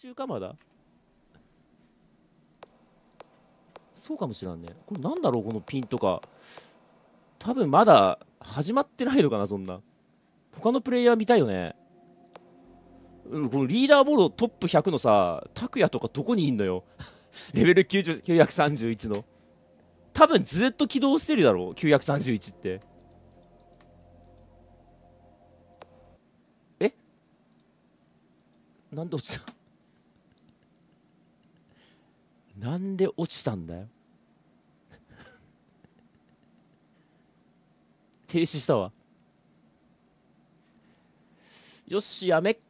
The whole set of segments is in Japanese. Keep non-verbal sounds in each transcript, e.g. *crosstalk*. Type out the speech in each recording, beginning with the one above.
中かまだそうかもしらんねこれなんだろうこのピンとか多分まだ始まってないのかなそんな他のプレイヤー見たいよねうん、このリーダーボードトップ100のさ、拓也とかどこにいんのよ。*laughs* レベル931の。多分ずっと起動してるだろう、931って。えなんで落ちたなんで落ちたんだよ *laughs* 停止したわよしやめ *laughs*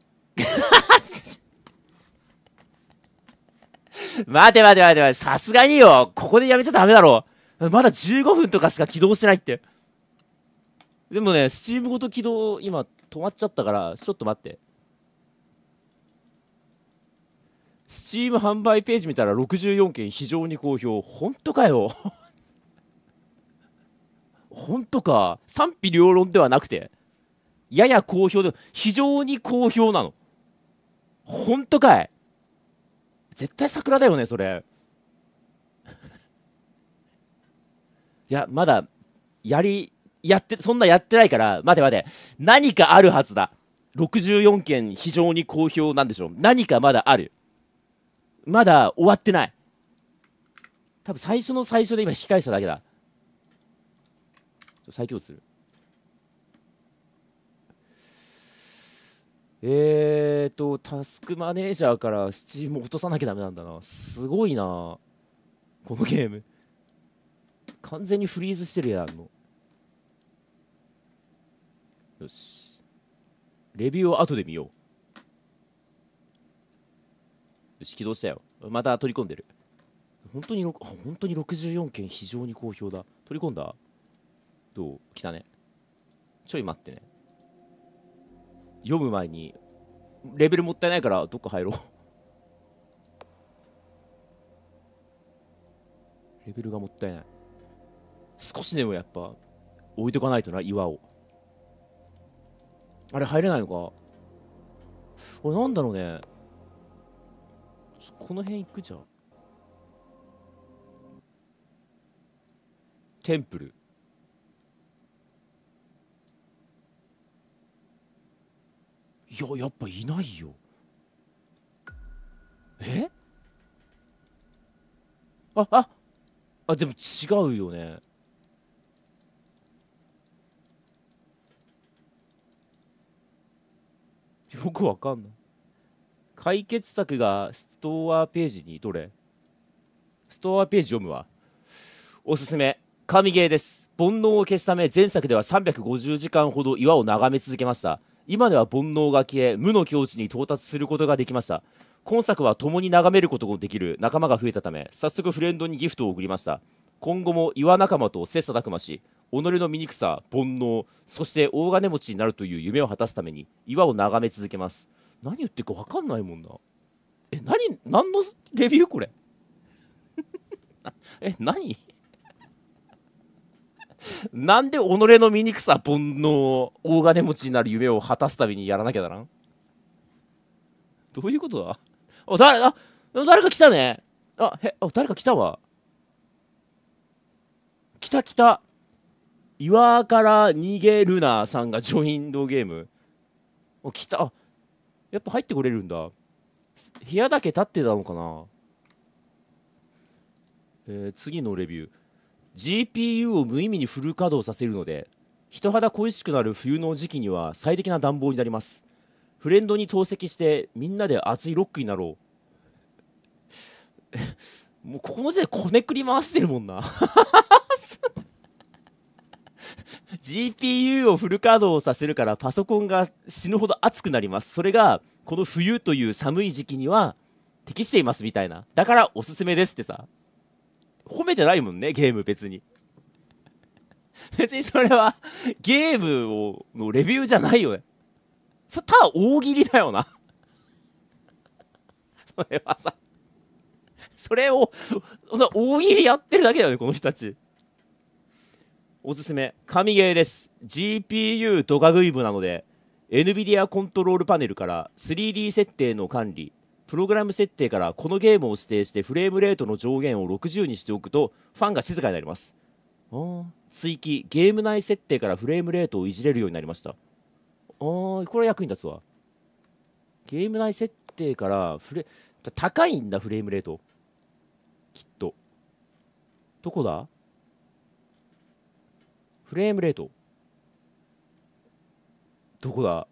待て待て待て待てさすがによここでやめちゃダメだろまだ15分とかしか起動してないってでもねスチームごと起動今止まっちゃったからちょっと待ってスチーム販売ページ見たら64件非常に好評。ほんとかよ。ほんとか。賛否両論ではなくて、やや好評で、非常に好評なの。ほんとかい。絶対桜だよね、それ。*laughs* いや、まだ、やり、やって、そんなやってないから、待て待て。何かあるはずだ。64件非常に好評なんでしょう。何かまだある。まだ終わってない。多分最初の最初で今引き返しただけだ。再起動する。えーと、タスクマネージャーからスチーム落とさなきゃダメなんだな。すごいなこのゲーム。完全にフリーズしてるやんの。よし。レビューを後で見よう。起動したよまた取り込んでる本当に本当に64件非常に好評だ取り込んだどう来たねちょい待ってね読む前にレベルもったいないからどっか入ろうレベルがもったいない少しでもやっぱ置いとかないとな岩をあれ入れないのか俺なんだろうねこの辺行くじゃんテンプルいややっぱいないよえあああでも違うよねよくわかんない解決策がストアページにどれストアページ読むわおすすめ神ゲーです煩悩を消すため前作では350時間ほど岩を眺め続けました今では煩悩が消え無の境地に到達することができました今作は共に眺めることができる仲間が増えたため早速フレンドにギフトを贈りました今後も岩仲間と切磋琢磨し己の醜さ煩悩そして大金持ちになるという夢を果たすために岩を眺め続けます何言ってるか分かんないもんなえ何何のレビューこれ *laughs* え何なんで己の醜さ煩悩大金持ちになる夢を果たすためにやらなきゃならんどういうことだあ誰あ誰か来たねあへあ誰か来たわ来た来た岩から逃げるなさんがジョインドゲームお来たあやっぱ入ってくれるんだ部屋だけ立ってたのかなえー、次のレビュー GPU を無意味にフル稼働させるので人肌恋しくなる冬の時期には最適な暖房になりますフレンドに投石してみんなで熱いロックになろう *laughs* もうここの時点でこねくり回してるもんな *laughs* GPU をフル稼働させるからパソコンが死ぬほど熱くなります。それが、この冬という寒い時期には適していますみたいな。だからおすすめですってさ。褒めてないもんね、ゲーム別に。別にそれはゲームをのレビューじゃないよね。そただ大喜利だよなそれはさそれを、大喜利やってるだけだよね、この人たち。おすすめ神ゲーです GPU ドカ食い部なので NVIDIA コントロールパネルから 3D 設定の管理プログラム設定からこのゲームを指定してフレームレートの上限を60にしておくとファンが静かになりますあ追記ゲーム内設定からフレームレートをいじれるようになりましたあこれ役に立つわゲーム内設定からフレ高いんだフレームレートきっとどこだフレームレートどこだ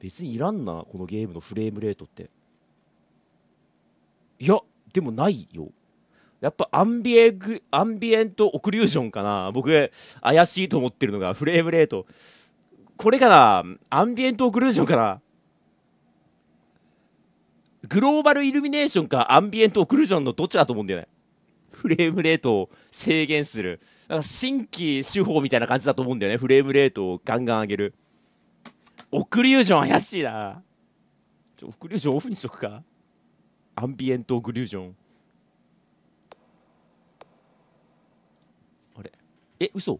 別にいらんなこのゲームのフレームレートっていやでもないよやっぱアンビエグアンビエントオクリュージョンかな僕怪しいと思ってるのがフレームレートこれかなアンビエントオクルージョンかなグローバルイルミネーションかアンビエントオクルージョンのどっちだと思うんだよね。フレームレートを制限する。か新規手法みたいな感じだと思うんだよねフレームレートをガンガン上げるオクリュージョン怪しいなオクリュージョンオフにしとくかアンビエントオクリュージョンあれえ嘘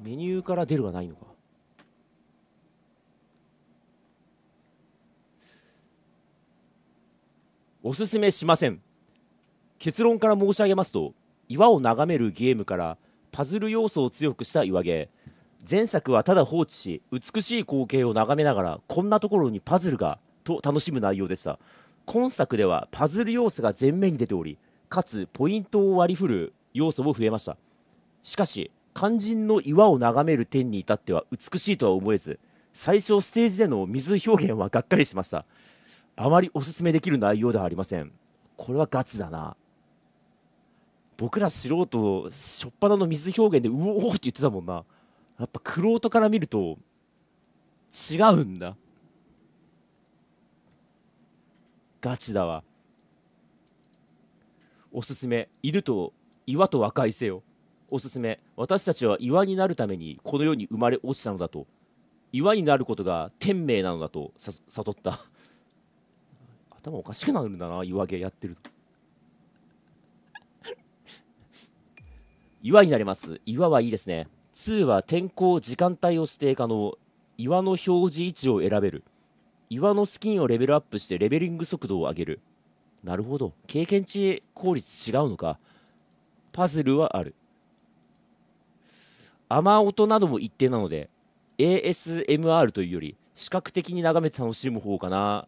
メニューから出るがないのかおすすめしません結論から申し上げますと岩を眺めるゲームからパズル要素を強くした岩毛前作はただ放置し美しい光景を眺めながらこんなところにパズルがと楽しむ内容でした今作ではパズル要素が前面に出ておりかつポイントを割り振る要素も増えましたしかし肝心の岩を眺める点に至っては美しいとは思えず最初ステージでの水表現はがっかりしましたあまりおすすめできる内容ではありませんこれはガチだな僕ら素人初っぱなの水表現でうおーって言ってたもんなやっぱくろーから見ると違うんだガチだわおすすめいると岩と和解せよおすすめ私たちは岩になるためにこの世に生まれ落ちたのだと岩になることが天命なのだと悟った頭おかしくなるんだな岩毛やってると岩になります。岩はいいですね。2は天候、時間帯を指定可能。岩の表示位置を選べる。岩のスキンをレベルアップしてレベリング速度を上げる。なるほど。経験値効率違うのか。パズルはある。雨音なども一定なので、ASMR というより、視覚的に眺めて楽しむ方かな、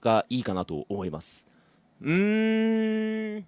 がいいかなと思います。うーん。